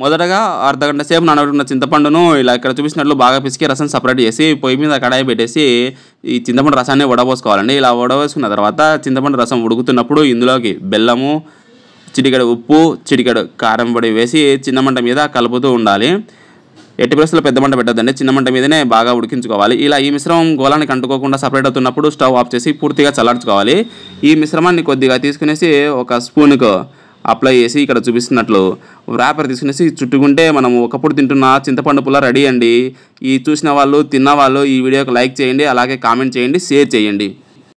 మొదటగా అర్ధగంట సేపు నానబెట్టుకున్న చింతపండును ఇలా ఇక్కడ చూపించినట్లు బాగా పిసికి రసం సపరేట్ చేసి పొయ్యి మీద కడాయి పెట్టేసి ఈ చింతపండు రసాన్ని వడపోసుకోవాలండి ఇలా వడబోసుకున్న తర్వాత చింతపండు రసం ఉడుకుతున్నప్పుడు ఇందులోకి బెల్లము చిటికడు ఉప్పు చిటికడు కారం పొడి వేసి చిన్న మంట మీద కలుపుతూ ఉండాలి ఎట్టి ప్రెస్లో పెద్ద మంట పెట్టద్దండి చిన్న మంట మీదనే బాగా ఉడికించుకోవాలి ఇలా ఈ మిశ్రమం గోళానికి అంటుకోకుండా సపరేట్ అవుతున్నప్పుడు స్టవ్ ఆఫ్ చేసి పూర్తిగా చల్లార్చుకోవాలి ఈ మిశ్రమాన్ని కొద్దిగా తీసుకునేసి ఒక స్పూన్కు అప్లై చేసి ఇక్కడ చూపిస్తున్నట్లు వ్రాపర్ తీసుకునేసి చుట్టుకుంటే మనం ఒకప్పుడు తింటున్న చింతపండు పుల్ల రెడీ అండి ఈ చూసిన వాళ్ళు తిన్న వాళ్ళు ఈ వీడియోకి లైక్ చేయండి అలాగే కామెంట్ చేయండి షేర్ చేయండి